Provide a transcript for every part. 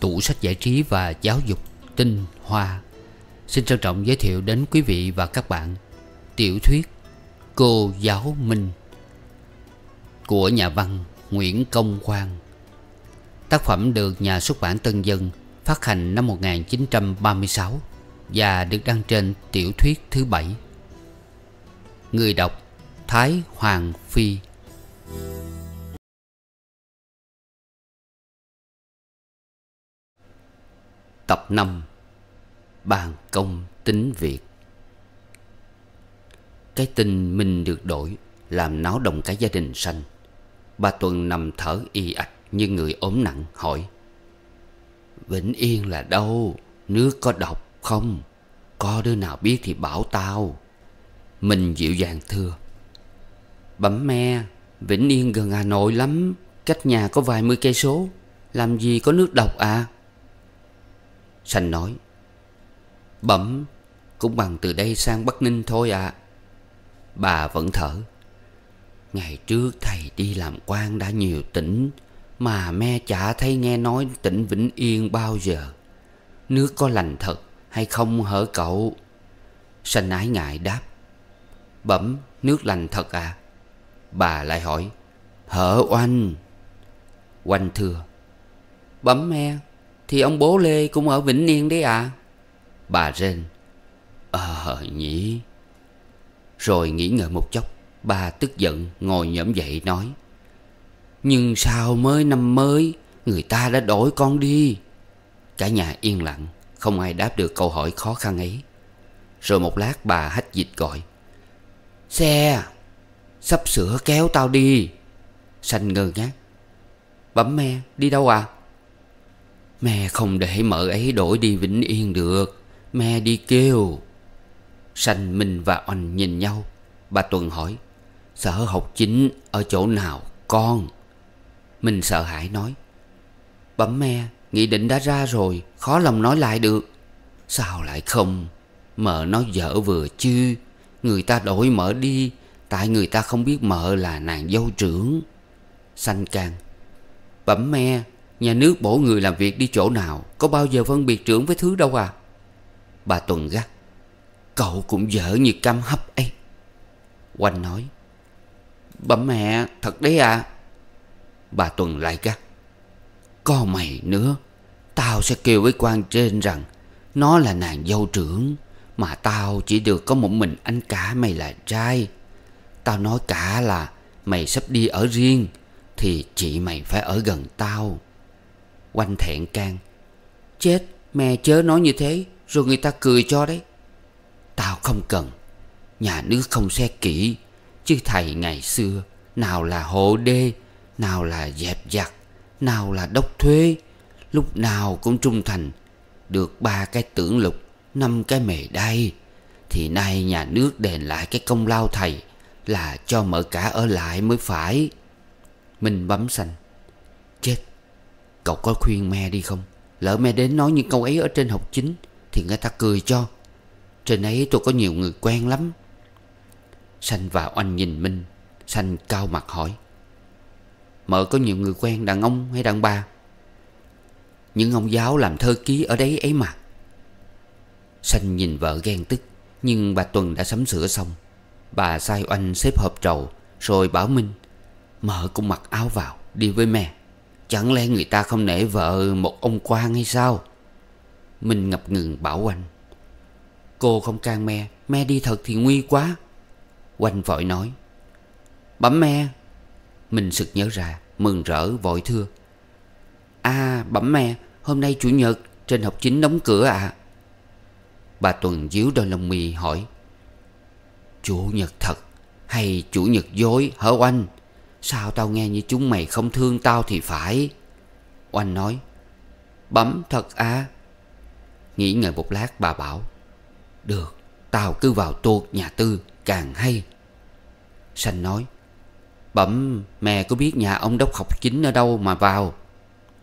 Tủ sách giải trí và giáo dục tinh hoa Xin trân trọng giới thiệu đến quý vị và các bạn Tiểu thuyết Cô Giáo Minh Của nhà văn Nguyễn Công Quang Tác phẩm được nhà xuất bản Tân Dân phát hành năm 1936 và được đăng trên tiểu thuyết thứ bảy. Người đọc Thái Hoàng Phi Tập năm. Bàn công tính việc. Cái tin mình được đổi Làm náo động cả gia đình sanh Bà Tuần nằm thở y ạch Như người ốm nặng hỏi Vĩnh Yên là đâu Nước có độc không Có đứa nào biết thì bảo tao Mình dịu dàng thưa Bẩm me Vĩnh Yên gần Hà Nội lắm Cách nhà có vài mươi cây số Làm gì có nước độc à Sành nói Bẩm Cũng bằng từ đây sang Bắc Ninh thôi à Bà vẫn thở Ngày trước thầy đi làm quan đã nhiều tỉnh Mà me chả thấy nghe nói tỉnh Vĩnh Yên bao giờ Nước có lành thật hay không hở cậu Sanh ái ngại đáp Bẩm nước lành thật à Bà lại hỏi Hở oanh Oanh thưa Bẩm me Thì ông bố Lê cũng ở Vĩnh Niên đấy à Bà rên Ờ nhỉ Rồi nghĩ ngợi một chốc Bà tức giận ngồi nhẫm dậy nói Nhưng sao mới năm mới Người ta đã đổi con đi Cả nhà yên lặng không ai đáp được câu hỏi khó khăn ấy Rồi một lát bà hách dịch gọi Xe Sắp sửa kéo tao đi Sanh ngơ ngác Bấm me đi đâu à Mẹ không để mợ ấy đổi đi Vĩnh Yên được Mẹ đi kêu Sanh Minh và Oanh nhìn nhau Bà Tuần hỏi Sở học chính ở chỗ nào con Mình sợ hãi nói Bấm me Nghị định đã ra rồi Khó lòng nói lại được Sao lại không Mợ nói dở vừa chứ Người ta đổi mợ đi Tại người ta không biết mợ là nàng dâu trưởng Sanh can Bẩm me Nhà nước bổ người làm việc đi chỗ nào Có bao giờ phân biệt trưởng với thứ đâu à Bà Tuần gắt Cậu cũng dở như cam hấp ấy Oanh nói Bẩm mẹ thật đấy à Bà Tuần lại gắt có mày nữa Tao sẽ kêu với quan trên rằng Nó là nàng dâu trưởng Mà tao chỉ được có một mình anh cả mày là trai Tao nói cả là Mày sắp đi ở riêng Thì chị mày phải ở gần tao Quanh thẹn can Chết mẹ chớ nói như thế Rồi người ta cười cho đấy Tao không cần Nhà nước không xét kỹ Chứ thầy ngày xưa Nào là hộ đê Nào là dẹp giặt nào là đốc thuế lúc nào cũng trung thành được ba cái tưởng lục năm cái mề đai thì nay nhà nước đền lại cái công lao thầy là cho mở cả ở lại mới phải minh bấm xanh chết cậu có khuyên me đi không lỡ me đến nói những câu ấy ở trên học chính thì người ta cười cho trên ấy tôi có nhiều người quen lắm sanh và oanh nhìn minh sanh cao mặt hỏi Mợ có nhiều người quen đàn ông hay đàn bà Những ông giáo làm thơ ký ở đấy ấy mà Sanh nhìn vợ ghen tức Nhưng bà Tuần đã sắm sửa xong Bà sai oanh xếp hộp trầu Rồi bảo Minh Mợ cũng mặc áo vào đi với mẹ Chẳng lẽ người ta không nể vợ một ông quan hay sao Minh ngập ngừng bảo Oanh: Cô không can me Me đi thật thì nguy quá Oanh vội nói Bấm me mình sực nhớ ra Mừng rỡ vội thưa À bẩm mẹ Hôm nay chủ nhật Trên học chính đóng cửa à Bà Tuần díu đôi lông mì hỏi Chủ nhật thật Hay chủ nhật dối hở oanh Sao tao nghe như chúng mày không thương tao thì phải Oanh nói Bấm thật à Nghĩ ngợi một lát bà bảo Được Tao cứ vào tuột nhà tư càng hay Sanh nói Bẩm mẹ có biết nhà ông đốc học chính ở đâu mà vào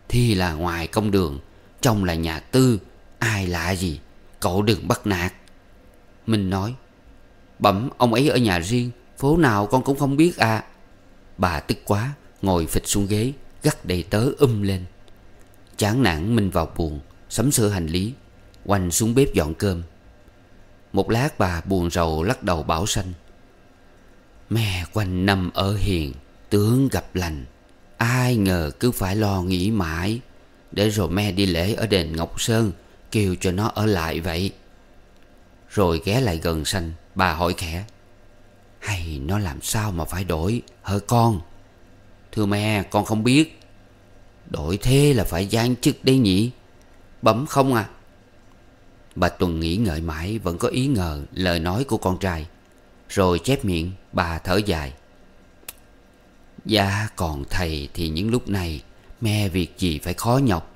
Thì là ngoài công đường Trong là nhà tư Ai lạ gì Cậu đừng bắt nạt Mình nói Bẩm ông ấy ở nhà riêng Phố nào con cũng không biết à Bà tức quá Ngồi phịch xuống ghế Gắt đầy tớ um lên Chán nản mình vào buồn Sắm sửa hành lý Quanh xuống bếp dọn cơm Một lát bà buồn rầu lắc đầu bảo xanh Mẹ quanh năm ở hiền Tướng gặp lành Ai ngờ cứ phải lo nghĩ mãi Để rồi mẹ đi lễ ở đền Ngọc Sơn Kêu cho nó ở lại vậy Rồi ghé lại gần sanh Bà hỏi khẽ Hay nó làm sao mà phải đổi Hỡi con Thưa mẹ con không biết Đổi thế là phải gian chức đấy nhỉ Bấm không à Bà Tuần nghĩ ngợi mãi Vẫn có ý ngờ lời nói của con trai rồi chép miệng bà thở dài Dạ còn thầy thì những lúc này mẹ việc gì phải khó nhọc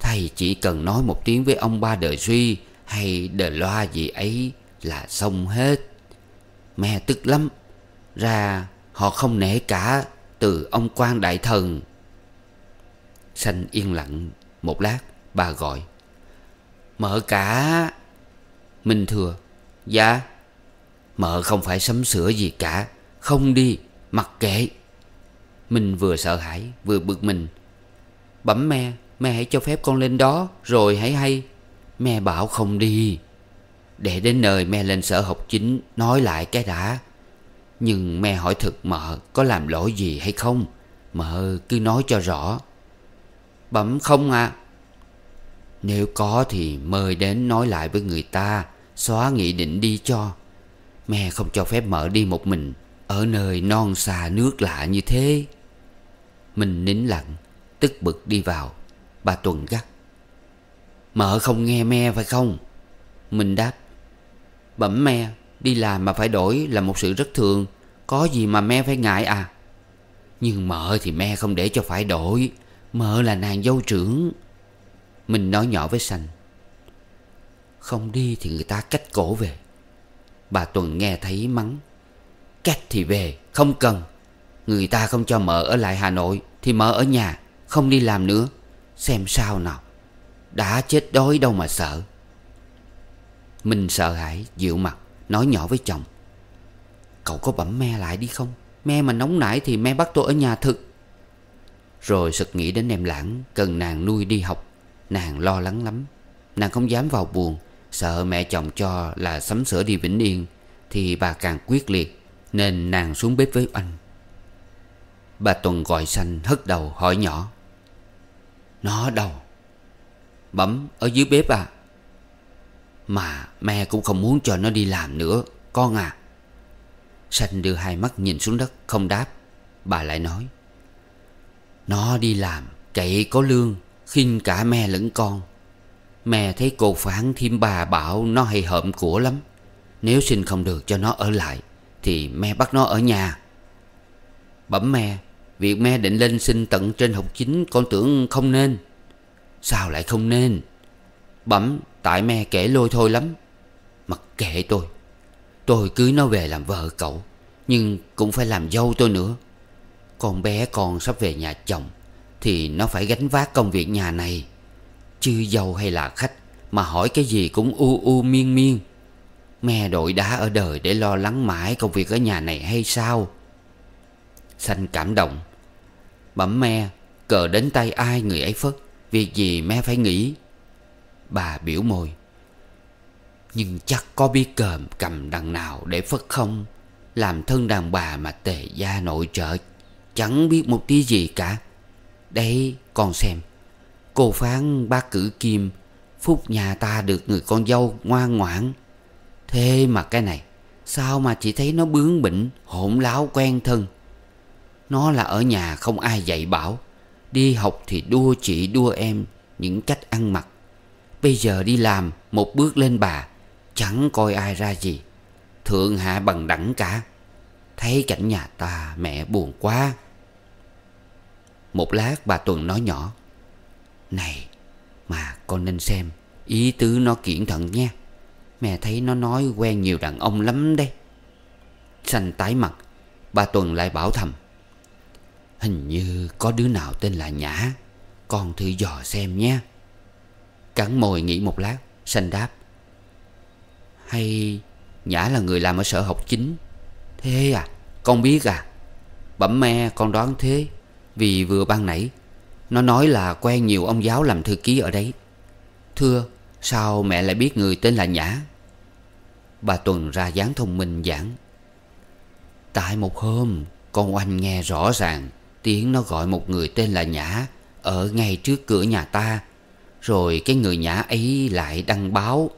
Thầy chỉ cần nói một tiếng với ông ba đời suy Hay đời loa gì ấy là xong hết mẹ tức lắm Ra họ không nể cả từ ông quan đại thần Sanh yên lặng một lát bà gọi Mở cả Minh thừa Dạ Mợ không phải sắm sửa gì cả Không đi mặc kệ Minh vừa sợ hãi vừa bực mình Bẩm me Mẹ hãy cho phép con lên đó Rồi hãy hay Mẹ bảo không đi Để đến nơi mẹ lên sở học chính Nói lại cái đã Nhưng mẹ hỏi thật, mợ Có làm lỗi gì hay không Mợ cứ nói cho rõ Bẩm không à Nếu có thì mời đến nói lại với người ta Xóa nghị định đi cho Mẹ không cho phép mở đi một mình Ở nơi non xa nước lạ như thế Mình nín lặng Tức bực đi vào Bà Tuần gắt mở không nghe me phải không Mình đáp Bẩm me Đi làm mà phải đổi là một sự rất thường Có gì mà me phải ngại à Nhưng mợ thì me không để cho phải đổi Mợ là nàng dâu trưởng Mình nói nhỏ với Sành Không đi thì người ta cách cổ về Bà Tuần nghe thấy mắng Cách thì về không cần Người ta không cho mợ ở lại Hà Nội Thì mợ ở nhà không đi làm nữa Xem sao nào Đã chết đói đâu mà sợ mình sợ hãi dịu mặt Nói nhỏ với chồng Cậu có bẩm me lại đi không Me mà nóng nảy thì me bắt tôi ở nhà thực Rồi sực nghĩ đến em lãng Cần nàng nuôi đi học Nàng lo lắng lắm Nàng không dám vào buồn Sợ mẹ chồng cho là sắm sửa đi Vĩnh Yên Thì bà càng quyết liệt Nên nàng xuống bếp với anh Bà Tuần gọi xanh hất đầu hỏi nhỏ Nó đâu Bấm ở dưới bếp à Mà mẹ cũng không muốn cho nó đi làm nữa Con à Sanh đưa hai mắt nhìn xuống đất không đáp Bà lại nói Nó đi làm chạy có lương khinh cả mẹ lẫn con Mẹ thấy cô Phán thêm Bà bảo nó hay hợm của lắm Nếu xin không được cho nó ở lại Thì mẹ bắt nó ở nhà Bẩm mẹ Việc mẹ định lên xin tận trên học chính Con tưởng không nên Sao lại không nên Bẩm tại mẹ kể lôi thôi lắm Mặc kệ tôi Tôi cưới nó về làm vợ cậu Nhưng cũng phải làm dâu tôi nữa Con bé con sắp về nhà chồng Thì nó phải gánh vác công việc nhà này chưa dâu hay là khách Mà hỏi cái gì cũng u u miên miên me đội đá ở đời để lo lắng mãi công việc ở nhà này hay sao Xanh cảm động Bẩm me Cờ đến tay ai người ấy phất Việc gì me phải nghĩ Bà biểu môi Nhưng chắc có biết cờ cầm đằng nào để phất không Làm thân đàn bà mà tề gia nội trợ Chẳng biết một tí gì cả Đấy con xem Cô phán ba cử kim Phúc nhà ta được người con dâu ngoan ngoãn Thế mà cái này Sao mà chỉ thấy nó bướng bỉnh Hỗn láo quen thân Nó là ở nhà không ai dạy bảo Đi học thì đua chị đua em Những cách ăn mặc Bây giờ đi làm Một bước lên bà Chẳng coi ai ra gì Thượng hạ bằng đẳng cả Thấy cảnh nhà ta mẹ buồn quá Một lát bà Tuần nói nhỏ này mà con nên xem Ý tứ nó kiển thận nha Mẹ thấy nó nói quen nhiều đàn ông lắm đây Xanh tái mặt Ba Tuần lại bảo thầm Hình như có đứa nào tên là Nhã Con thử dò xem nhé Cắn mồi nghĩ một lát Xanh đáp Hay Nhã là người làm ở sở học chính Thế à Con biết à Bẩm me con đoán thế Vì vừa ban nãy nó nói là quen nhiều ông giáo làm thư ký ở đấy Thưa Sao mẹ lại biết người tên là Nhã Bà Tuần ra dáng thông minh giảng Tại một hôm Con oanh nghe rõ ràng Tiếng nó gọi một người tên là Nhã Ở ngay trước cửa nhà ta Rồi cái người Nhã ấy lại đăng báo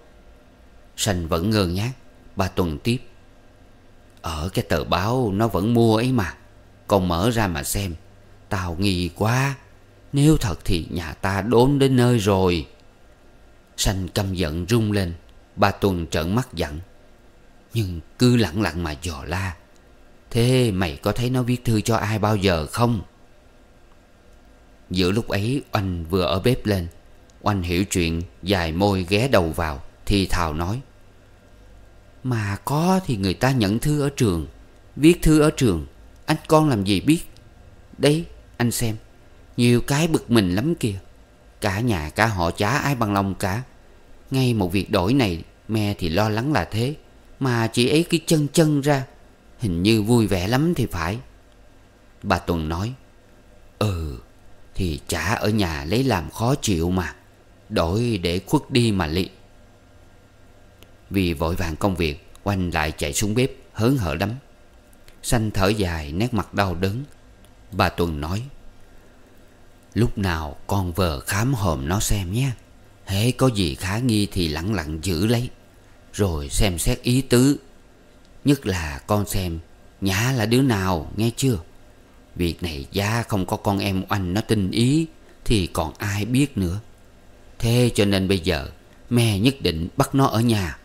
Sành vẫn ngơ ngác Bà Tuần tiếp Ở cái tờ báo nó vẫn mua ấy mà Con mở ra mà xem Tao nghi quá nếu thật thì nhà ta đốn đến nơi rồi Sanh căm giận rung lên Ba Tuần trợn mắt giận Nhưng cứ lặng lặng mà dò la Thế mày có thấy nó viết thư cho ai bao giờ không? Giữa lúc ấy oanh vừa ở bếp lên Oanh hiểu chuyện Dài môi ghé đầu vào Thì thào nói Mà có thì người ta nhận thư ở trường Viết thư ở trường Anh con làm gì biết Đấy anh xem nhiều cái bực mình lắm kìa Cả nhà cả họ chả ai bằng lòng cả Ngay một việc đổi này Mẹ thì lo lắng là thế Mà chị ấy cứ chân chân ra Hình như vui vẻ lắm thì phải Bà Tuần nói Ừ Thì chả ở nhà lấy làm khó chịu mà Đổi để khuất đi mà lị Vì vội vàng công việc quanh lại chạy xuống bếp Hớn hở lắm Xanh thở dài nét mặt đau đớn Bà Tuần nói Lúc nào con vờ khám hòm nó xem nhé Hễ có gì khá nghi thì lặng lặng giữ lấy Rồi xem xét ý tứ Nhất là con xem Nhã là đứa nào nghe chưa Việc này gia không có con em oanh nó tin ý Thì còn ai biết nữa Thế cho nên bây giờ Mẹ nhất định bắt nó ở nhà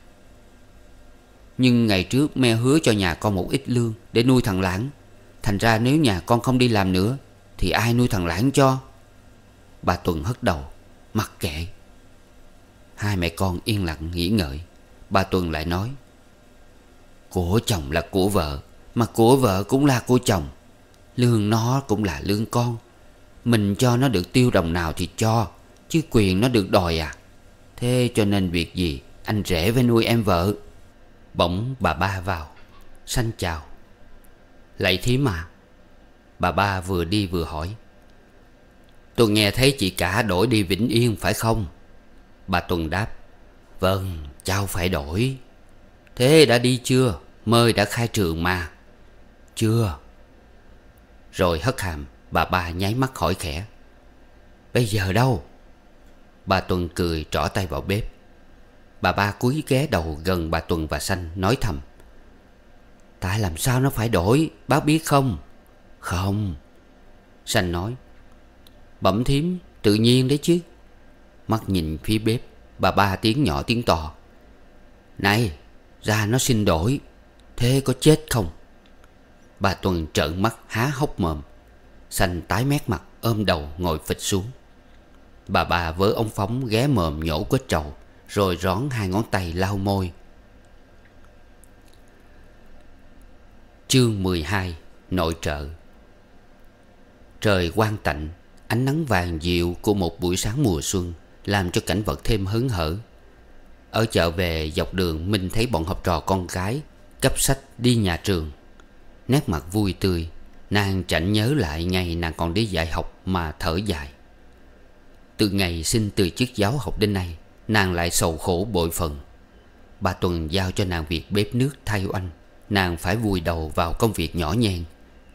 Nhưng ngày trước mẹ hứa cho nhà con một ít lương Để nuôi thằng Lãng Thành ra nếu nhà con không đi làm nữa Thì ai nuôi thằng Lãng cho Bà Tuần hất đầu Mặc kệ Hai mẹ con yên lặng nghĩ ngợi Bà Tuần lại nói Của chồng là của vợ Mà của vợ cũng là của chồng Lương nó cũng là lương con Mình cho nó được tiêu đồng nào thì cho Chứ quyền nó được đòi à Thế cho nên việc gì Anh rể với nuôi em vợ Bỗng bà ba vào Sanh chào Lạy thím mà Bà ba vừa đi vừa hỏi Tôi nghe thấy chị cả đổi đi Vĩnh Yên phải không? Bà Tuần đáp Vâng, cháu phải đổi Thế đã đi chưa? Mơi đã khai trường mà Chưa Rồi hất hàm Bà ba nháy mắt hỏi khẽ Bây giờ đâu? Bà Tuần cười trỏ tay vào bếp Bà ba cúi ghé đầu gần bà Tuần và Xanh nói thầm Tại làm sao nó phải đổi Bác biết không Không Xanh nói Bẩm thím tự nhiên đấy chứ Mắt nhìn phía bếp Bà ba tiếng nhỏ tiếng to Này ra nó xin đổi Thế có chết không Bà Tuần trợn mắt há hốc mồm Xanh tái mét mặt ôm đầu ngồi phịch xuống Bà bà vớ ông Phóng ghé mồm nhổ quết trầu Rồi rón hai ngón tay lau môi Chương 12 Nội trợ Trời quang tạnh Ánh nắng vàng dịu của một buổi sáng mùa xuân Làm cho cảnh vật thêm hớn hở Ở chợ về dọc đường Minh thấy bọn học trò con gái Cấp sách đi nhà trường Nét mặt vui tươi Nàng chảnh nhớ lại ngày nàng còn đi dạy học mà thở dài Từ ngày sinh từ chức giáo học đến nay Nàng lại sầu khổ bội phần Bà Tuần giao cho nàng việc bếp nước thay oanh Nàng phải vùi đầu vào công việc nhỏ nhen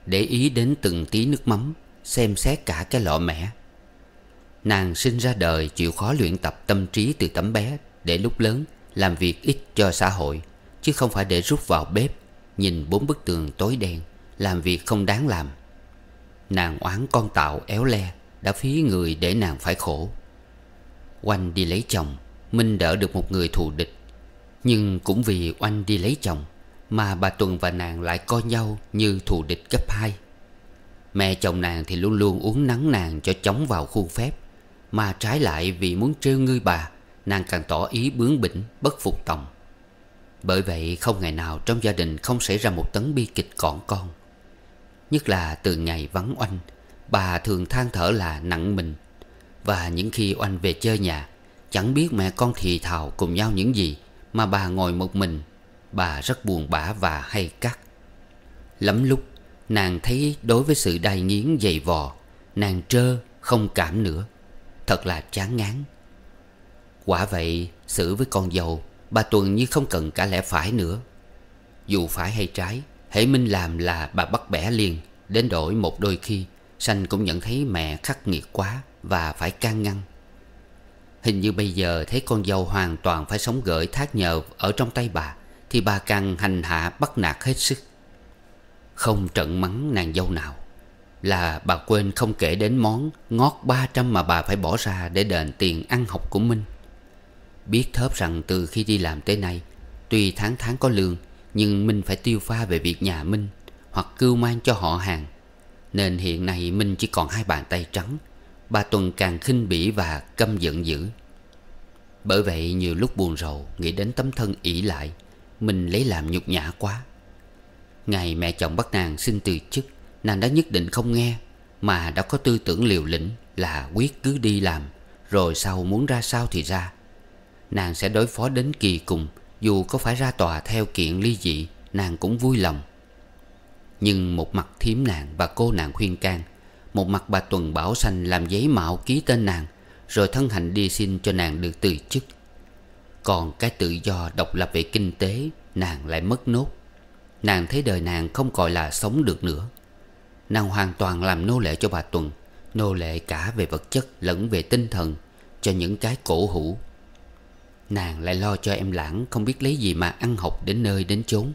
Để ý đến từng tí nước mắm Xem xét cả cái lọ mẹ. Nàng sinh ra đời chịu khó luyện tập tâm trí từ tấm bé Để lúc lớn làm việc ít cho xã hội Chứ không phải để rút vào bếp Nhìn bốn bức tường tối đen Làm việc không đáng làm Nàng oán con tạo éo le Đã phí người để nàng phải khổ Oanh đi lấy chồng Minh đỡ được một người thù địch Nhưng cũng vì Oanh đi lấy chồng Mà bà Tuần và nàng lại coi nhau như thù địch cấp hai. Mẹ chồng nàng thì luôn luôn uống nắng nàng cho chóng vào khuôn phép Mà trái lại vì muốn trêu ngươi bà Nàng càng tỏ ý bướng bỉnh bất phục tòng Bởi vậy không ngày nào trong gia đình không xảy ra một tấn bi kịch cọn con Nhất là từ ngày vắng oanh Bà thường than thở là nặng mình Và những khi oanh về chơi nhà Chẳng biết mẹ con thì thào cùng nhau những gì Mà bà ngồi một mình Bà rất buồn bã và hay cắt Lắm lúc Nàng thấy đối với sự đai nghiến dày vò Nàng trơ không cảm nữa Thật là chán ngán Quả vậy xử với con dâu Bà Tuần như không cần cả lẽ phải nữa Dù phải hay trái Hễ Minh làm là bà bắt bẻ liền Đến đổi một đôi khi Sanh cũng nhận thấy mẹ khắc nghiệt quá Và phải can ngăn Hình như bây giờ thấy con dâu hoàn toàn phải sống gởi thác nhờ ở trong tay bà Thì bà càng hành hạ bắt nạt hết sức không trận mắng nàng dâu nào Là bà quên không kể đến món ngót 300 mà bà phải bỏ ra để đền tiền ăn học của Minh Biết thớp rằng từ khi đi làm tới nay Tuy tháng tháng có lương Nhưng Minh phải tiêu pha về việc nhà Minh Hoặc cưu mang cho họ hàng Nên hiện nay Minh chỉ còn hai bàn tay trắng Bà Tuần càng khinh bỉ và căm giận dữ Bởi vậy nhiều lúc buồn rầu Nghĩ đến tấm thân ỷ lại Mình lấy làm nhục nhã quá Ngày mẹ chồng bắt nàng xin từ chức Nàng đã nhất định không nghe Mà đã có tư tưởng liều lĩnh Là quyết cứ đi làm Rồi sau muốn ra sao thì ra Nàng sẽ đối phó đến kỳ cùng Dù có phải ra tòa theo kiện ly dị Nàng cũng vui lòng Nhưng một mặt thiếm nàng và cô nàng khuyên can Một mặt bà Tuần Bảo Sanh làm giấy mạo ký tên nàng Rồi thân hành đi xin cho nàng được từ chức Còn cái tự do độc lập về kinh tế Nàng lại mất nốt Nàng thấy đời nàng không gọi là sống được nữa Nàng hoàn toàn làm nô lệ cho bà Tuần Nô lệ cả về vật chất lẫn về tinh thần Cho những cái cổ hủ Nàng lại lo cho em lãng Không biết lấy gì mà ăn học đến nơi đến chốn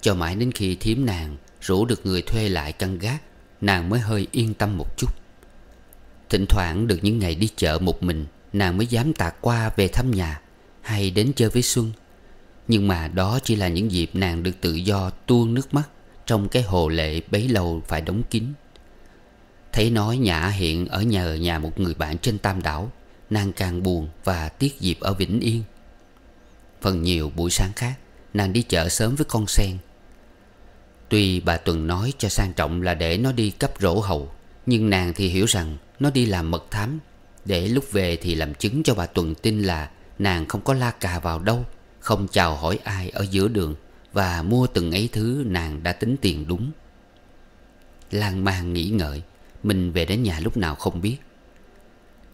Cho mãi đến khi thím nàng Rủ được người thuê lại căn gác Nàng mới hơi yên tâm một chút Thỉnh thoảng được những ngày đi chợ một mình Nàng mới dám tạt qua về thăm nhà Hay đến chơi với Xuân nhưng mà đó chỉ là những dịp nàng được tự do tuôn nước mắt Trong cái hồ lệ bấy lâu phải đóng kín Thấy nói Nhã hiện ở nhà ở nhà một người bạn trên Tam Đảo Nàng càng buồn và tiếc dịp ở Vĩnh Yên Phần nhiều buổi sáng khác Nàng đi chợ sớm với con sen Tuy bà Tuần nói cho sang trọng là để nó đi cấp rỗ hầu Nhưng nàng thì hiểu rằng nó đi làm mật thám Để lúc về thì làm chứng cho bà Tuần tin là nàng không có la cà vào đâu không chào hỏi ai ở giữa đường Và mua từng ấy thứ nàng đã tính tiền đúng Lan man nghĩ ngợi Mình về đến nhà lúc nào không biết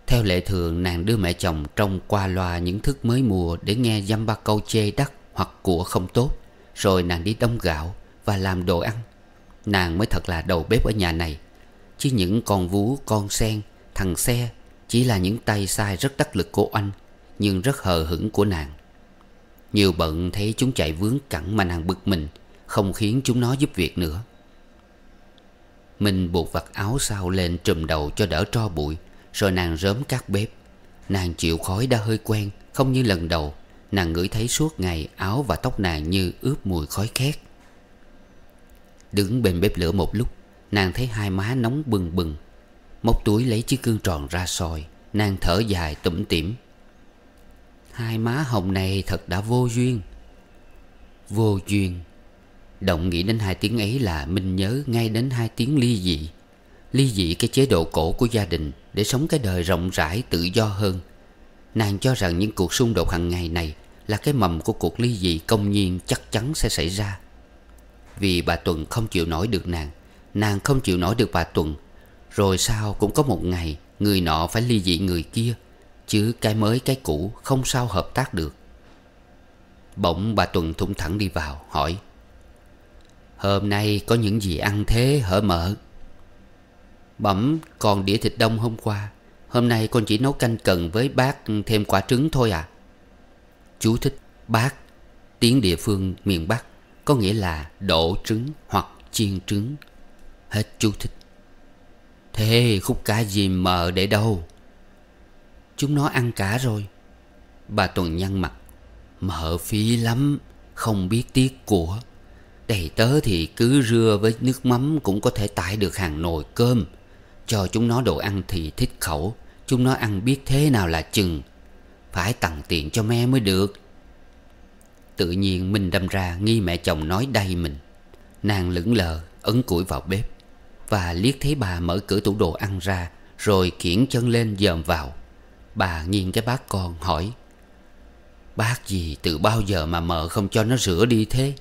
Theo lệ thường nàng đưa mẹ chồng trông qua loa những thức mới mua Để nghe dăm ba câu chê đắt Hoặc của không tốt Rồi nàng đi đông gạo Và làm đồ ăn Nàng mới thật là đầu bếp ở nhà này Chứ những con vú, con sen, thằng xe Chỉ là những tay sai rất đắc lực của anh Nhưng rất hờ hững của nàng nhiều bận thấy chúng chạy vướng cẳng mà nàng bực mình Không khiến chúng nó giúp việc nữa Mình buộc vạt áo sau lên trùm đầu cho đỡ tro bụi Rồi nàng rớm các bếp Nàng chịu khói đã hơi quen Không như lần đầu Nàng ngửi thấy suốt ngày áo và tóc nàng như ướp mùi khói khét Đứng bên bếp lửa một lúc Nàng thấy hai má nóng bừng bừng Móc túi lấy chiếc gương tròn ra soi Nàng thở dài tủm tỉm Hai má hồng này thật đã vô duyên Vô duyên Động nghĩ đến hai tiếng ấy là Minh nhớ ngay đến hai tiếng ly dị Ly dị cái chế độ cổ của gia đình Để sống cái đời rộng rãi tự do hơn Nàng cho rằng những cuộc xung đột hàng ngày này Là cái mầm của cuộc ly dị công nhiên chắc chắn sẽ xảy ra Vì bà Tuần không chịu nổi được nàng Nàng không chịu nổi được bà Tuần Rồi sao cũng có một ngày Người nọ phải ly dị người kia chứ cái mới cái cũ không sao hợp tác được bỗng bà tuần thủng thẳng đi vào hỏi hôm nay có những gì ăn thế hở mở bẩm còn đĩa thịt đông hôm qua hôm nay con chỉ nấu canh cần với bác thêm quả trứng thôi à chú thích bác tiếng địa phương miền bắc có nghĩa là đổ trứng hoặc chiên trứng hết chú thích thế khúc cá gì mờ để đâu Chúng nó ăn cả rồi Bà Tuần nhăn mặt Mợ phí lắm Không biết tiếc của Đầy tớ thì cứ rưa với nước mắm Cũng có thể tải được hàng nồi cơm Cho chúng nó đồ ăn thì thích khẩu Chúng nó ăn biết thế nào là chừng Phải tặng tiền cho mẹ mới được Tự nhiên minh đâm ra nghi mẹ chồng nói đây mình Nàng lững lờ ấn củi vào bếp Và liếc thấy bà mở cửa tủ đồ ăn ra Rồi kiển chân lên dòm vào Bà nghiêng cái bát con hỏi Bác gì từ bao giờ mà mợ không cho nó rửa đi thế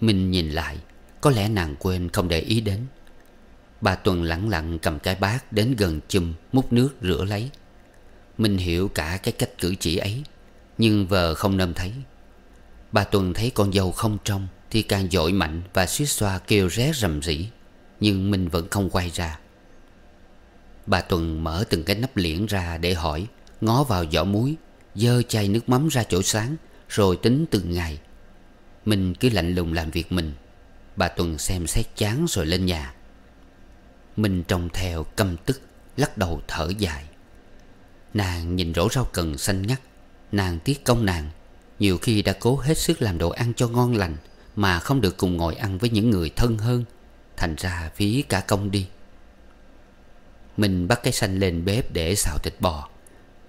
Minh nhìn lại Có lẽ nàng quên không để ý đến Bà Tuần lặng lặng cầm cái bát Đến gần chùm múc nước rửa lấy Minh hiểu cả cái cách cử chỉ ấy Nhưng vờ không nơm thấy Bà Tuần thấy con dâu không trong Thì càng dội mạnh và suýt xoa kêu ré rầm rỉ Nhưng Minh vẫn không quay ra Bà Tuần mở từng cái nắp liễn ra để hỏi Ngó vào giỏ muối Dơ chai nước mắm ra chỗ sáng Rồi tính từng ngày Mình cứ lạnh lùng làm việc mình Bà Tuần xem xét chán rồi lên nhà Mình trông theo căm tức Lắc đầu thở dài Nàng nhìn rổ rau cần xanh ngắt Nàng tiếc công nàng Nhiều khi đã cố hết sức làm đồ ăn cho ngon lành Mà không được cùng ngồi ăn với những người thân hơn Thành ra phí cả công đi mình bắt cái xanh lên bếp để xào thịt bò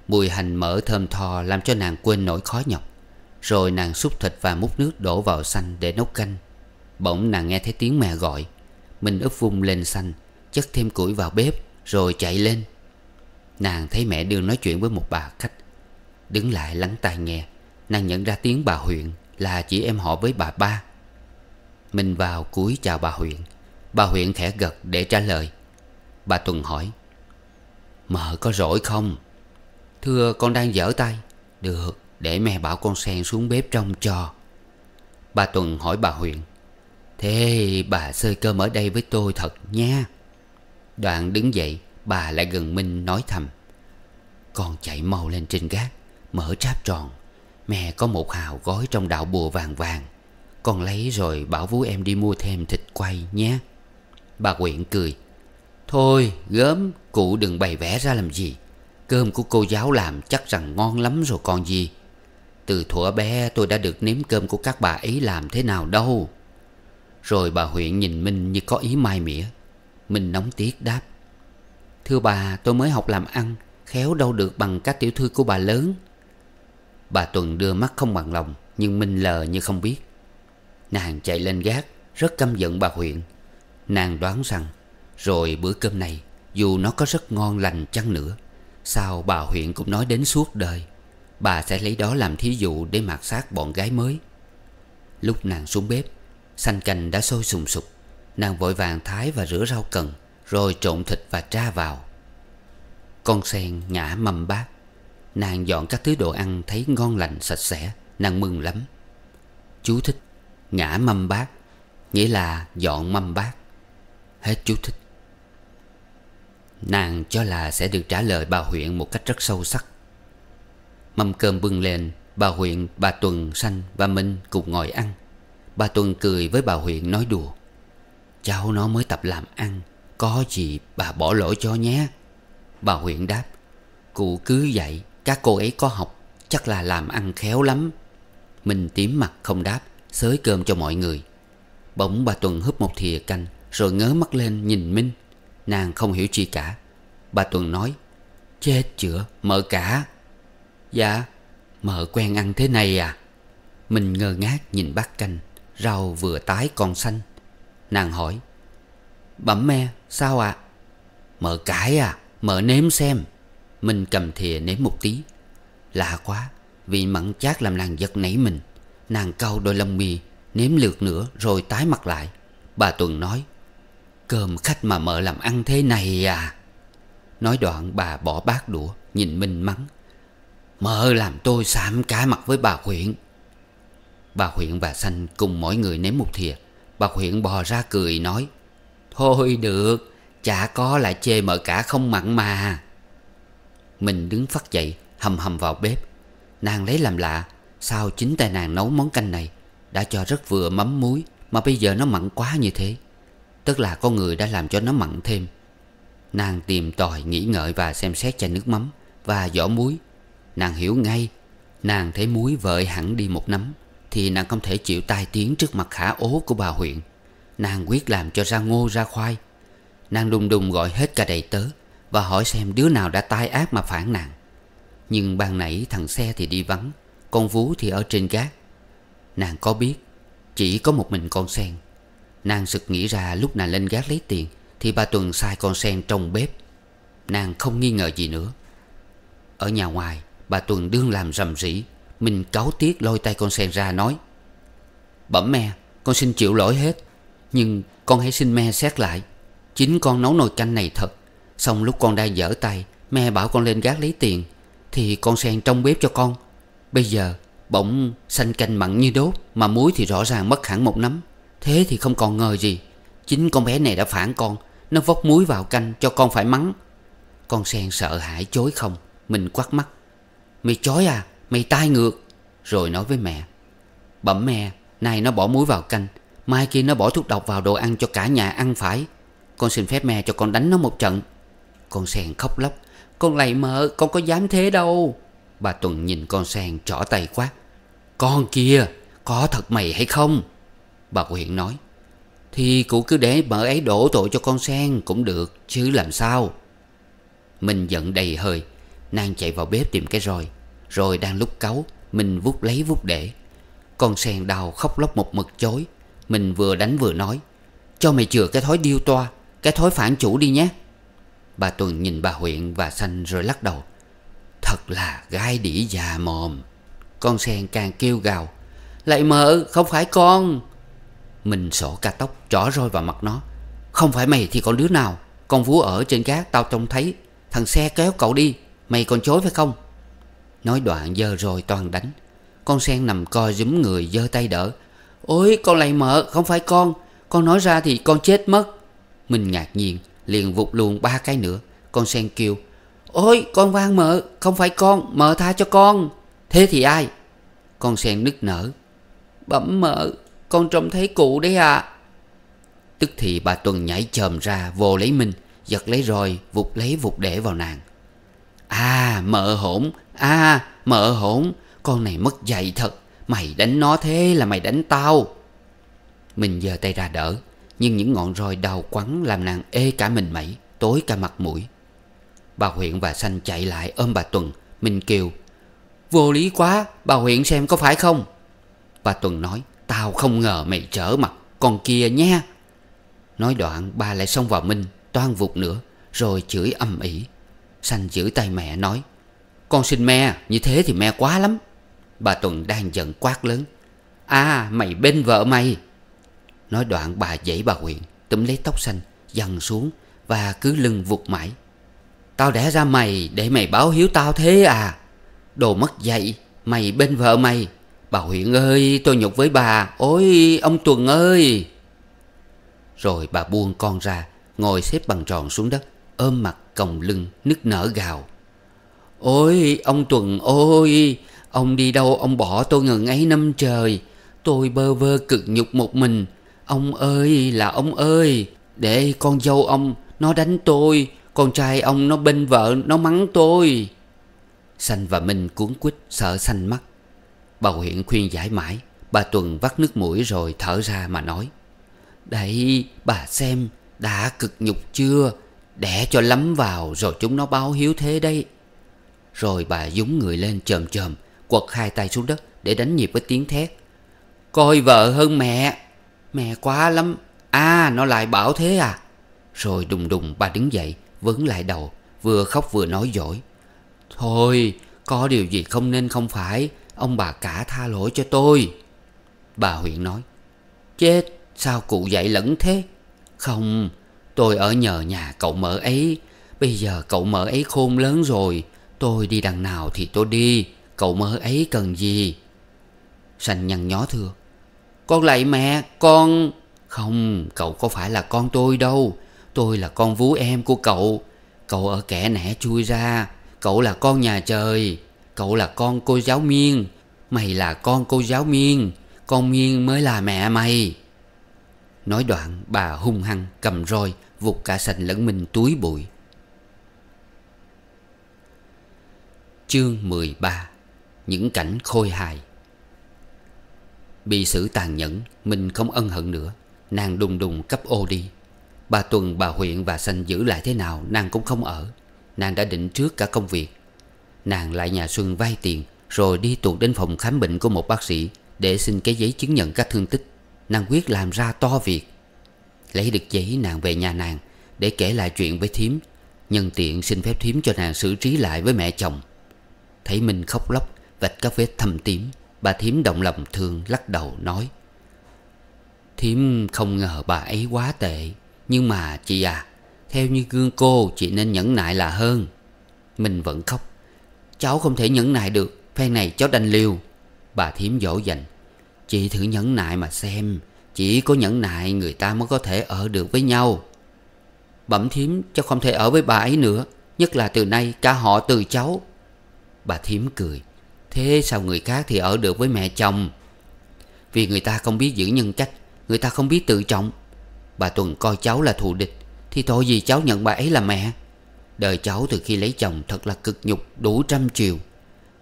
Mùi hành mỡ thơm tho làm cho nàng quên nỗi khó nhọc Rồi nàng xúc thịt và múc nước đổ vào xanh để nấu canh Bỗng nàng nghe thấy tiếng mẹ gọi Mình úp vung lên xanh Chất thêm củi vào bếp Rồi chạy lên Nàng thấy mẹ đương nói chuyện với một bà khách Đứng lại lắng tai nghe Nàng nhận ra tiếng bà huyện Là chị em họ với bà ba Mình vào cúi chào bà huyện Bà huyện khẽ gật để trả lời Bà Tuần hỏi Mợ có rỗi không Thưa con đang dở tay Được để mẹ bảo con sen xuống bếp trong cho Bà Tuần hỏi bà Huyện Thế bà xơi cơm ở đây với tôi thật nha Đoạn đứng dậy Bà lại gần Minh nói thầm Con chạy mau lên trên gác Mở tráp tròn Mẹ có một hào gói trong đạo bùa vàng vàng Con lấy rồi bảo vú em đi mua thêm thịt quay nhé Bà huyện cười Thôi gớm cụ đừng bày vẽ ra làm gì Cơm của cô giáo làm chắc rằng ngon lắm rồi còn gì Từ thuở bé tôi đã được nếm cơm của các bà ấy làm thế nào đâu Rồi bà huyện nhìn Minh như có ý mai mỉa Minh nóng tiếc đáp Thưa bà tôi mới học làm ăn Khéo đâu được bằng các tiểu thư của bà lớn Bà Tuần đưa mắt không bằng lòng Nhưng Minh lờ như không biết Nàng chạy lên gác Rất căm giận bà huyện Nàng đoán rằng rồi bữa cơm này Dù nó có rất ngon lành chăng nữa Sao bà huyện cũng nói đến suốt đời Bà sẽ lấy đó làm thí dụ Để mạt sát bọn gái mới Lúc nàng xuống bếp Xanh canh đã sôi sùng sục Nàng vội vàng thái và rửa rau cần Rồi trộn thịt và tra vào Con sen ngã mầm bát Nàng dọn các thứ đồ ăn Thấy ngon lành sạch sẽ Nàng mừng lắm Chú thích Ngã mâm bát Nghĩa là dọn mâm bát Hết chú thích Nàng cho là sẽ được trả lời bà huyện một cách rất sâu sắc Mâm cơm bưng lên Bà huyện, bà Tuần, Sanh và Minh cùng ngồi ăn Bà Tuần cười với bà huyện nói đùa Cháu nó mới tập làm ăn Có gì bà bỏ lỗi cho nhé Bà huyện đáp Cụ cứ vậy Các cô ấy có học Chắc là làm ăn khéo lắm Minh tím mặt không đáp Xới cơm cho mọi người Bỗng bà Tuần húp một thìa canh Rồi ngớ mắt lên nhìn Minh Nàng không hiểu chi cả Bà Tuần nói Chết chữa mợ cả Dạ mợ quen ăn thế này à Mình ngơ ngác nhìn bát canh Rau vừa tái còn xanh Nàng hỏi Bẩm me sao ạ à? Mợ cãi à mợ nếm xem Mình cầm thìa nếm một tí Lạ quá Vị mặn chát làm nàng giật nảy mình Nàng cau đôi lông mì Nếm lượt nữa rồi tái mặt lại Bà Tuần nói cơm khách mà mợ làm ăn thế này à Nói đoạn bà bỏ bát đũa Nhìn Minh mắng Mợ làm tôi sạm cả mặt với bà huyện Bà huyện và Sanh cùng mỗi người ném một thìa Bà huyện bò ra cười nói Thôi được Chả có lại chê mợ cả không mặn mà Mình đứng phát dậy Hầm hầm vào bếp Nàng lấy làm lạ Sao chính tay nàng nấu món canh này Đã cho rất vừa mắm muối Mà bây giờ nó mặn quá như thế Tức là có người đã làm cho nó mặn thêm Nàng tìm tòi nghĩ ngợi và xem xét chai nước mắm Và giỏ muối Nàng hiểu ngay Nàng thấy muối vợi hẳn đi một nắm Thì nàng không thể chịu tai tiếng trước mặt khả ố của bà huyện Nàng quyết làm cho ra ngô ra khoai Nàng đùng đùng gọi hết cả đầy tớ Và hỏi xem đứa nào đã tai ác mà phản nàng Nhưng ban nãy thằng xe thì đi vắng Con vú thì ở trên gác Nàng có biết Chỉ có một mình con sen Nàng sực nghĩ ra lúc nàng lên gác lấy tiền Thì ba Tuần sai con sen trong bếp Nàng không nghi ngờ gì nữa Ở nhà ngoài Bà Tuần đương làm rầm rĩ Mình cáo tiếc lôi tay con sen ra nói Bẩm me Con xin chịu lỗi hết Nhưng con hãy xin me xét lại Chính con nấu nồi canh này thật Xong lúc con đang dở tay Me bảo con lên gác lấy tiền Thì con sen trong bếp cho con Bây giờ bỗng xanh canh mặn như đốt Mà muối thì rõ ràng mất hẳn một nắm Thế thì không còn ngờ gì Chính con bé này đã phản con Nó vót muối vào canh cho con phải mắng Con sen sợ hãi chối không Mình quắt mắt Mày chói à mày tai ngược Rồi nói với mẹ Bẩm mẹ nay nó bỏ muối vào canh Mai kia nó bỏ thuốc độc vào đồ ăn cho cả nhà ăn phải Con xin phép mẹ cho con đánh nó một trận Con sen khóc lóc Con lầy mợ con có dám thế đâu Bà Tuần nhìn con sen trỏ tay quát Con kia có thật mày hay không Bà huyện nói Thì cụ cứ để bà ấy đổ tội cho con sen cũng được chứ làm sao Mình giận đầy hơi Nàng chạy vào bếp tìm cái roi Rồi đang lúc cáu Mình vút lấy vút để Con sen đào khóc lóc một mực chối Mình vừa đánh vừa nói Cho mày chừa cái thói điêu toa Cái thói phản chủ đi nhé Bà Tuần nhìn bà huyện và xanh rồi lắc đầu Thật là gai đĩ già mồm Con sen càng kêu gào Lại mở không phải con mình sổ cả tóc trỏ roi vào mặt nó Không phải mày thì còn đứa nào Con vú ở trên gác tao trông thấy Thằng xe kéo cậu đi Mày còn chối phải không Nói đoạn dơ rồi toàn đánh Con sen nằm co dúm người dơ tay đỡ Ôi con lại mợ không phải con Con nói ra thì con chết mất Mình ngạc nhiên liền vụt luôn ba cái nữa Con sen kêu Ôi con vang mợ không phải con Mợ tha cho con Thế thì ai Con sen nức nở Bẩm mợ con trông thấy cụ đấy à Tức thì bà Tuần nhảy chồm ra Vô lấy Minh Giật lấy roi Vụt lấy vụt để vào nàng À mợ hổn À mợ hổn Con này mất dạy thật Mày đánh nó thế là mày đánh tao Mình giơ tay ra đỡ Nhưng những ngọn roi đau quắn Làm nàng ê cả mình mẩy Tối cả mặt mũi Bà huyện và xanh chạy lại ôm bà Tuần mình kêu Vô lý quá Bà huyện xem có phải không Bà Tuần nói Tao không ngờ mày trở mặt con kia nha Nói đoạn bà lại xông vào Minh Toan vụt nữa Rồi chửi âm ỉ Sanh giữ tay mẹ nói Con xin me Như thế thì me quá lắm Bà Tuần đang giận quát lớn À mày bên vợ mày Nói đoạn bà dãy bà huyện Túm lấy tóc xanh Dằn xuống Và cứ lưng vụt mãi Tao đẻ ra mày Để mày báo hiếu tao thế à Đồ mất dạy Mày bên vợ mày Bà Huyện ơi tôi nhục với bà Ôi ông Tuần ơi Rồi bà buông con ra Ngồi xếp bằng tròn xuống đất Ôm mặt còng lưng nức nở gào Ôi ông Tuần ôi Ông đi đâu ông bỏ tôi ngần ấy năm trời Tôi bơ vơ cực nhục một mình Ông ơi là ông ơi Để con dâu ông Nó đánh tôi Con trai ông nó bên vợ Nó mắng tôi Sanh và Minh cuốn quýt sợ xanh mắt Bà huyện khuyên giải mãi Bà Tuần vắt nước mũi rồi thở ra mà nói Đấy bà xem Đã cực nhục chưa Đẻ cho lắm vào rồi chúng nó báo hiếu thế đây Rồi bà dúng người lên chồm chồm Quật hai tay xuống đất để đánh nhịp với tiếng thét Coi vợ hơn mẹ Mẹ quá lắm À nó lại bảo thế à Rồi đùng đùng bà đứng dậy Vấn lại đầu Vừa khóc vừa nói dỗi Thôi có điều gì không nên không phải Ông bà cả tha lỗi cho tôi Bà huyện nói Chết sao cụ dạy lẫn thế Không tôi ở nhờ nhà cậu mở ấy Bây giờ cậu mở ấy khôn lớn rồi Tôi đi đằng nào thì tôi đi Cậu mơ ấy cần gì Sanh nhăn nhó thưa Con lại mẹ con Không cậu có phải là con tôi đâu Tôi là con vú em của cậu Cậu ở kẻ nẻ chui ra Cậu là con nhà trời Cậu là con cô giáo Miên Mày là con cô giáo Miên Con Miên mới là mẹ mày Nói đoạn bà hung hăng cầm roi Vụt cả sành lẫn mình túi bụi Chương 13 Những cảnh khôi hài Bị xử tàn nhẫn Mình không ân hận nữa Nàng đùng đùng cấp ô đi Bà Tuần, bà Huyện và Sanh giữ lại thế nào Nàng cũng không ở Nàng đã định trước cả công việc Nàng lại nhà Xuân vay tiền Rồi đi tuột đến phòng khám bệnh của một bác sĩ Để xin cái giấy chứng nhận các thương tích Nàng quyết làm ra to việc Lấy được giấy nàng về nhà nàng Để kể lại chuyện với thím Nhân tiện xin phép thím cho nàng xử trí lại với mẹ chồng Thấy mình khóc lóc Vạch các vết thâm tím Bà thím động lòng thương lắc đầu nói Thím không ngờ bà ấy quá tệ Nhưng mà chị à Theo như gương cô chị nên nhẫn nại là hơn Mình vẫn khóc Cháu không thể nhẫn nại được Phen này cháu đành liều Bà thím dỗ dành Chị thử nhẫn nại mà xem Chỉ có nhẫn nại người ta mới có thể ở được với nhau Bẩm thím cháu không thể ở với bà ấy nữa Nhất là từ nay cả họ từ cháu Bà thím cười Thế sao người khác thì ở được với mẹ chồng Vì người ta không biết giữ nhân cách Người ta không biết tự trọng Bà Tuần coi cháu là thù địch Thì thôi gì cháu nhận bà ấy là mẹ Đời cháu từ khi lấy chồng thật là cực nhục đủ trăm chiều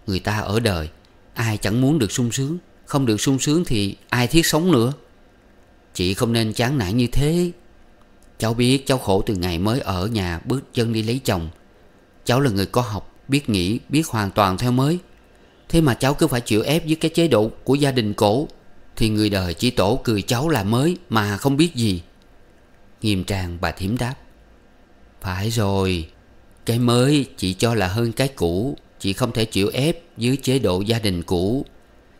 Người ta ở đời Ai chẳng muốn được sung sướng Không được sung sướng thì ai thiết sống nữa Chị không nên chán nản như thế Cháu biết cháu khổ từ ngày mới ở nhà bước chân đi lấy chồng Cháu là người có học, biết nghĩ, biết hoàn toàn theo mới Thế mà cháu cứ phải chịu ép với cái chế độ của gia đình cổ Thì người đời chỉ tổ cười cháu là mới mà không biết gì Nghiêm trang bà thím đáp Phải rồi cái mới chị cho là hơn cái cũ Chị không thể chịu ép dưới chế độ gia đình cũ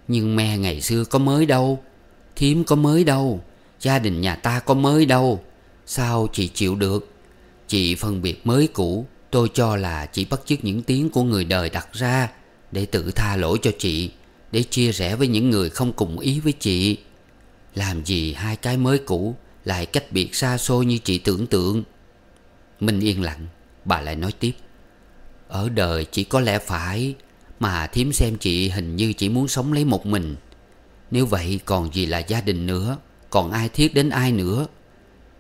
Nhưng mẹ ngày xưa có mới đâu Thiếm có mới đâu Gia đình nhà ta có mới đâu Sao chị chịu được Chị phân biệt mới cũ Tôi cho là chị bắt chước những tiếng của người đời đặt ra Để tự tha lỗi cho chị Để chia rẽ với những người không cùng ý với chị Làm gì hai cái mới cũ Lại cách biệt xa xôi như chị tưởng tượng Minh yên lặng Bà lại nói tiếp Ở đời chỉ có lẽ phải Mà thím xem chị hình như chỉ muốn sống lấy một mình Nếu vậy còn gì là gia đình nữa Còn ai thiết đến ai nữa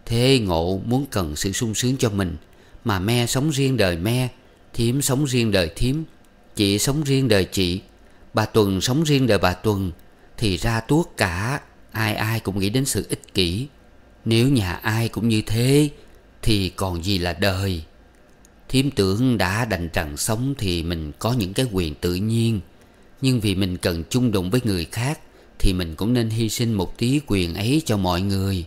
Thế ngộ muốn cần sự sung sướng cho mình Mà me sống riêng đời me Thím sống riêng đời thím Chị sống riêng đời chị Bà Tuần sống riêng đời bà Tuần Thì ra tuốt cả Ai ai cũng nghĩ đến sự ích kỷ Nếu nhà ai cũng như thế Thì còn gì là đời Thiếm tưởng đã đành rằng sống thì mình có những cái quyền tự nhiên Nhưng vì mình cần chung đụng với người khác Thì mình cũng nên hy sinh một tí quyền ấy cho mọi người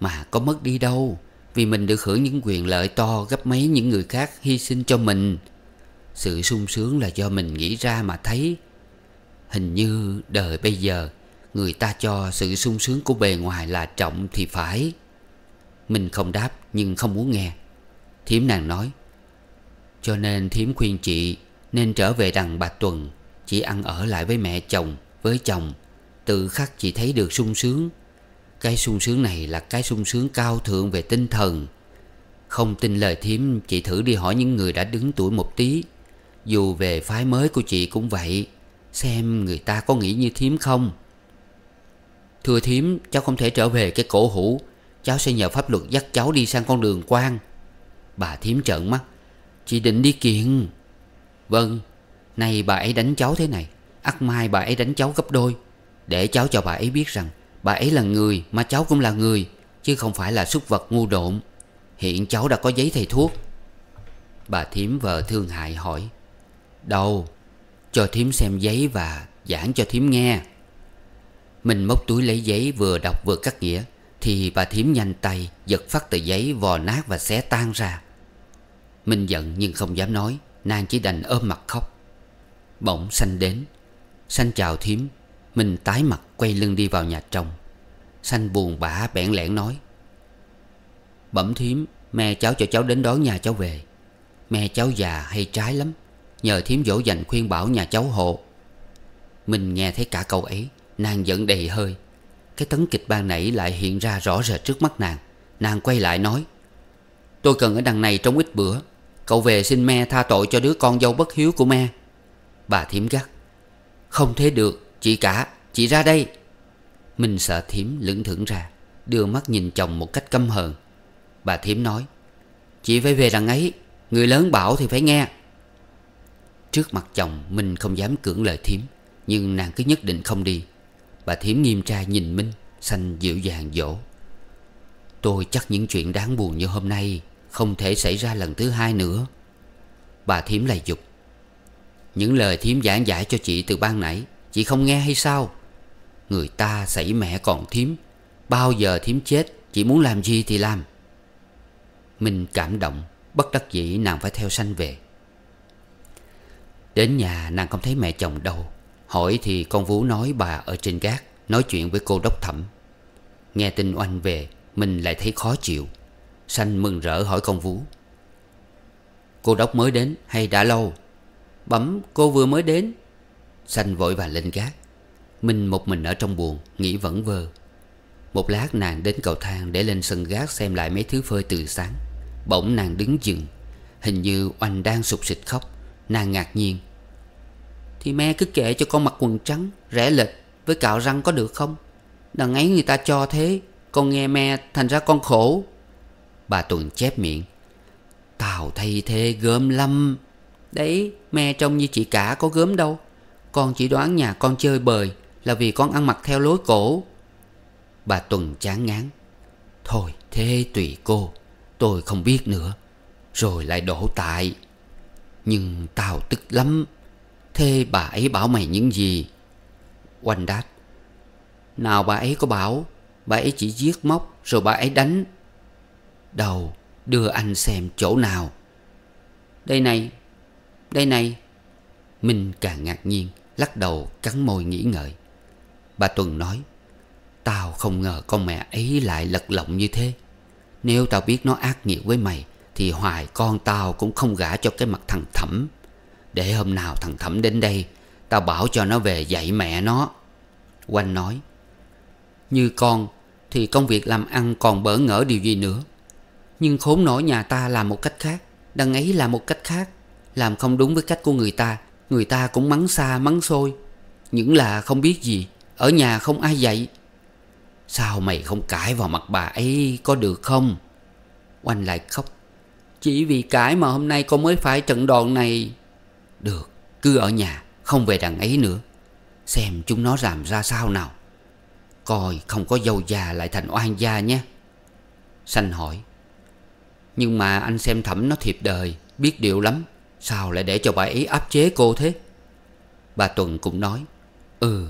Mà có mất đi đâu Vì mình được hưởng những quyền lợi to gấp mấy những người khác hy sinh cho mình Sự sung sướng là do mình nghĩ ra mà thấy Hình như đời bây giờ Người ta cho sự sung sướng của bề ngoài là trọng thì phải Mình không đáp nhưng không muốn nghe Thiếm nàng nói cho nên thím khuyên chị Nên trở về đằng Bạch Tuần Chị ăn ở lại với mẹ chồng Với chồng Tự khắc chị thấy được sung sướng Cái sung sướng này là cái sung sướng cao thượng về tinh thần Không tin lời thím Chị thử đi hỏi những người đã đứng tuổi một tí Dù về phái mới của chị cũng vậy Xem người ta có nghĩ như thím không Thưa thím Cháu không thể trở về cái cổ hủ Cháu sẽ nhờ pháp luật dắt cháu đi sang con đường quan Bà thím trợn mắt Chị định đi kiện Vâng Nay bà ấy đánh cháu thế này ắt mai bà ấy đánh cháu gấp đôi Để cháu cho bà ấy biết rằng Bà ấy là người mà cháu cũng là người Chứ không phải là súc vật ngu độn Hiện cháu đã có giấy thầy thuốc Bà thím vợ thương hại hỏi Đâu Cho thím xem giấy và giảng cho thím nghe Mình móc túi lấy giấy vừa đọc vừa cắt nghĩa Thì bà thím nhanh tay Giật phát tờ giấy vò nát và xé tan ra Minh giận nhưng không dám nói Nàng chỉ đành ôm mặt khóc Bỗng xanh đến Xanh chào thím Minh tái mặt quay lưng đi vào nhà trong Xanh buồn bã bẽn lẽn nói Bẩm thím Mẹ cháu cho cháu đến đón nhà cháu về Mẹ cháu già hay trái lắm Nhờ thím dỗ dành khuyên bảo nhà cháu hộ Mình nghe thấy cả câu ấy Nàng giận đầy hơi Cái tấn kịch ban nãy lại hiện ra rõ rệt trước mắt nàng Nàng quay lại nói Tôi cần ở đằng này trong ít bữa Cậu về xin me tha tội cho đứa con dâu bất hiếu của me Bà thím gắt Không thế được Chị cả Chị ra đây Minh sợ thím lững thững ra Đưa mắt nhìn chồng một cách căm hờn Bà thím nói Chị phải về đằng ấy Người lớn bảo thì phải nghe Trước mặt chồng Minh không dám cưỡng lời thím Nhưng nàng cứ nhất định không đi Bà thím nghiêm trai nhìn Minh Xanh dịu dàng dỗ Tôi chắc những chuyện đáng buồn như hôm nay không thể xảy ra lần thứ hai nữa Bà thím lại dục Những lời thím giảng giải cho chị từ ban nãy Chị không nghe hay sao Người ta xảy mẹ còn thím Bao giờ thím chết Chị muốn làm gì thì làm Mình cảm động Bất đắc dĩ nàng phải theo sanh về Đến nhà nàng không thấy mẹ chồng đâu Hỏi thì con Vũ nói bà ở trên gác Nói chuyện với cô đốc thẩm Nghe tin oanh về Mình lại thấy khó chịu Sanh mừng rỡ hỏi công Vũ Cô đốc mới đến hay đã lâu Bẩm cô vừa mới đến Sanh vội vàng lên gác Minh một mình ở trong buồng Nghĩ vẫn vơ Một lát nàng đến cầu thang để lên sân gác Xem lại mấy thứ phơi từ sáng Bỗng nàng đứng dừng Hình như oanh đang sụp sịch khóc Nàng ngạc nhiên Thì mẹ cứ kệ cho con mặc quần trắng Rẽ lệch với cạo răng có được không Đằng ấy người ta cho thế Con nghe mẹ thành ra con khổ Bà Tuần chép miệng Tao thay thế gớm lắm Đấy mẹ trông như chị cả có gớm đâu Con chỉ đoán nhà con chơi bời Là vì con ăn mặc theo lối cổ Bà Tuần chán ngán Thôi thế tùy cô Tôi không biết nữa Rồi lại đổ tại Nhưng tao tức lắm Thế bà ấy bảo mày những gì Oanh đáp Nào bà ấy có bảo Bà ấy chỉ giết móc Rồi bà ấy đánh đầu đưa anh xem chỗ nào Đây này Đây này Minh càng ngạc nhiên Lắc đầu cắn môi nghĩ ngợi Bà Tuần nói Tao không ngờ con mẹ ấy lại lật lọng như thế Nếu tao biết nó ác nghiệt với mày Thì hoài con tao cũng không gả cho cái mặt thằng Thẩm Để hôm nào thằng Thẩm đến đây Tao bảo cho nó về dạy mẹ nó Oanh nói Như con Thì công việc làm ăn còn bỡ ngỡ điều gì nữa nhưng khốn nổi nhà ta làm một cách khác Đằng ấy làm một cách khác Làm không đúng với cách của người ta Người ta cũng mắng xa mắng xôi Những là không biết gì Ở nhà không ai dạy Sao mày không cãi vào mặt bà ấy Có được không Oanh lại khóc Chỉ vì cãi mà hôm nay con mới phải trận đòn này Được Cứ ở nhà Không về đằng ấy nữa Xem chúng nó làm ra sao nào Coi không có dâu già lại thành oan gia nhé Sanh hỏi nhưng mà anh xem thẩm nó thiệp đời Biết điều lắm Sao lại để cho bà ấy áp chế cô thế Bà Tuần cũng nói Ừ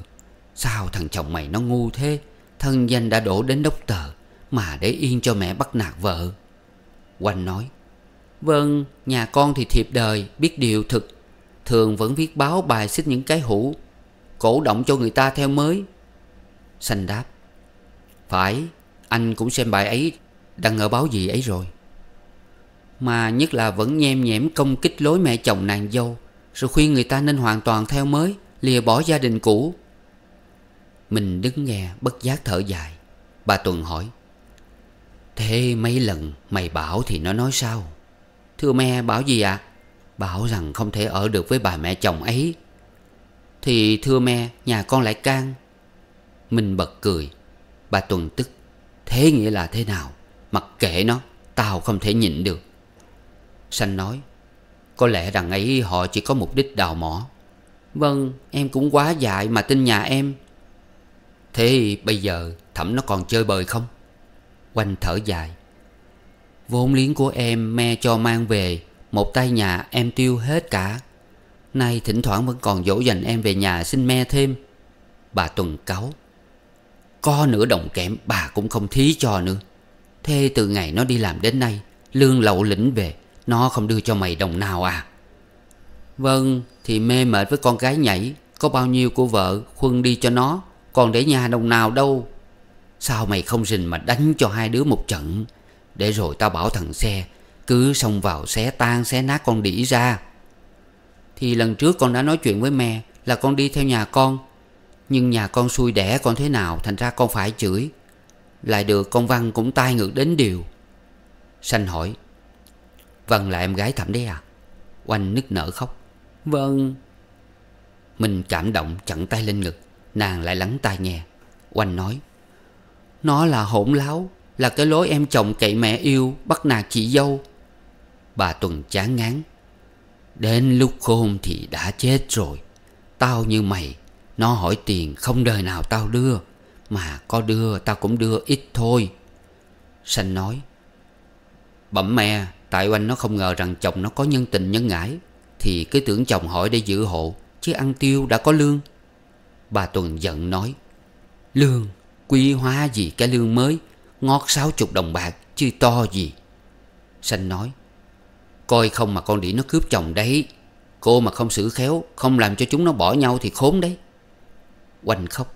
Sao thằng chồng mày nó ngu thế Thân danh đã đổ đến đốc tờ Mà để yên cho mẹ bắt nạt vợ quanh nói Vâng nhà con thì thiệp đời Biết điều thực Thường vẫn viết báo bài xích những cái hũ Cổ động cho người ta theo mới Sanh đáp Phải Anh cũng xem bài ấy Đăng ở báo gì ấy rồi mà nhất là vẫn nhem nhẽm công kích lối mẹ chồng nàng dâu Rồi khuyên người ta nên hoàn toàn theo mới Lìa bỏ gia đình cũ Mình đứng nghe bất giác thở dài Bà Tuần hỏi Thế mấy lần mày bảo thì nó nói sao Thưa mẹ bảo gì ạ à? Bảo rằng không thể ở được với bà mẹ chồng ấy Thì thưa mẹ nhà con lại can Mình bật cười Bà Tuần tức Thế nghĩa là thế nào Mặc kệ nó Tao không thể nhịn được Sanh nói Có lẽ rằng ấy họ chỉ có mục đích đào mỏ Vâng em cũng quá dại mà tin nhà em Thế bây giờ thẩm nó còn chơi bời không? Quanh thở dài Vốn liếng của em me cho mang về Một tay nhà em tiêu hết cả Nay thỉnh thoảng vẫn còn dỗ dành em về nhà xin me thêm Bà Tuần cáu Có nửa đồng kém bà cũng không thí cho nữa Thế từ ngày nó đi làm đến nay Lương lậu lĩnh về nó không đưa cho mày đồng nào à Vâng Thì mê mệt với con gái nhảy Có bao nhiêu của vợ Khuân đi cho nó Còn để nhà đồng nào đâu Sao mày không rình mà đánh cho hai đứa một trận Để rồi tao bảo thằng xe Cứ xông vào xé tan xé nát con đĩ ra Thì lần trước con đã nói chuyện với mẹ Là con đi theo nhà con Nhưng nhà con xui đẻ con thế nào Thành ra con phải chửi Lại được con Văn cũng tai ngược đến điều Sanh hỏi Vân là em gái Thẩm đấy à Oanh nức nở khóc Vâng Mình cảm động chặn tay lên ngực Nàng lại lắng tai nghe Oanh nói Nó là hỗn láo Là cái lối em chồng cậy mẹ yêu Bắt nạt chị dâu Bà Tuần chán ngán Đến lúc khôn thì đã chết rồi Tao như mày Nó hỏi tiền không đời nào tao đưa Mà có đưa tao cũng đưa ít thôi Sanh nói Bẩm mẹ Tại oanh nó không ngờ rằng chồng nó có nhân tình nhân ngãi Thì cứ tưởng chồng hỏi để giữ hộ Chứ ăn tiêu đã có lương Bà Tuần giận nói Lương quý hóa gì cái lương mới Ngót sáu chục đồng bạc Chứ to gì Sanh nói Coi không mà con đĩ nó cướp chồng đấy Cô mà không xử khéo Không làm cho chúng nó bỏ nhau thì khốn đấy Oanh khóc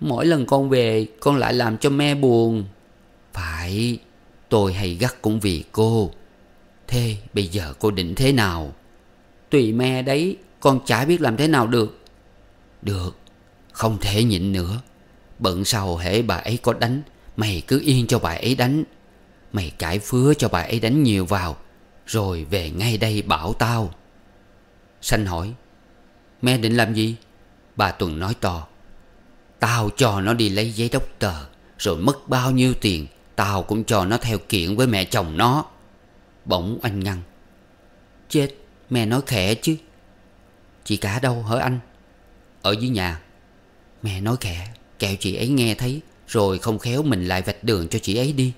Mỗi lần con về con lại làm cho me buồn Phải Tôi hay gắt cũng vì cô Thế bây giờ cô định thế nào Tùy me đấy Con chả biết làm thế nào được Được Không thể nhịn nữa Bận sau hễ bà ấy có đánh Mày cứ yên cho bà ấy đánh Mày cãi phứa cho bà ấy đánh nhiều vào Rồi về ngay đây bảo tao Sanh hỏi Mẹ định làm gì Bà Tuần nói to Tao cho nó đi lấy giấy đốc tờ Rồi mất bao nhiêu tiền Tao cũng cho nó theo kiện với mẹ chồng nó Bỗng anh ngăn Chết mẹ nói khẽ chứ Chị cả đâu hỡi anh Ở dưới nhà Mẹ nói khẽ Kẹo chị ấy nghe thấy Rồi không khéo mình lại vạch đường cho chị ấy đi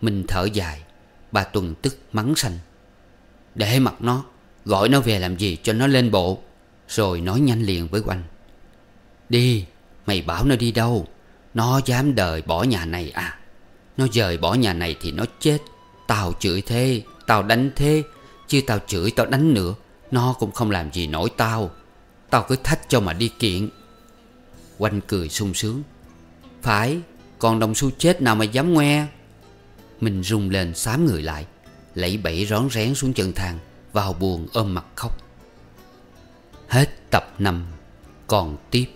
Mình thở dài Bà Tuần tức mắng sành Để mặt nó Gọi nó về làm gì cho nó lên bộ Rồi nói nhanh liền với Oanh Đi Mày bảo nó đi đâu Nó dám đời bỏ nhà này à Nó rời bỏ nhà này thì nó chết Tao chửi thế Tao đánh thế Chứ tao chửi tao đánh nữa Nó cũng không làm gì nổi tao Tao cứ thách cho mà đi kiện Quanh cười sung sướng Phải Còn đồng xu chết nào mà dám ngoe Mình rung lên xám người lại Lẫy bẫy rón rén xuống chân thang Vào buồn ôm mặt khóc Hết tập 5 Còn tiếp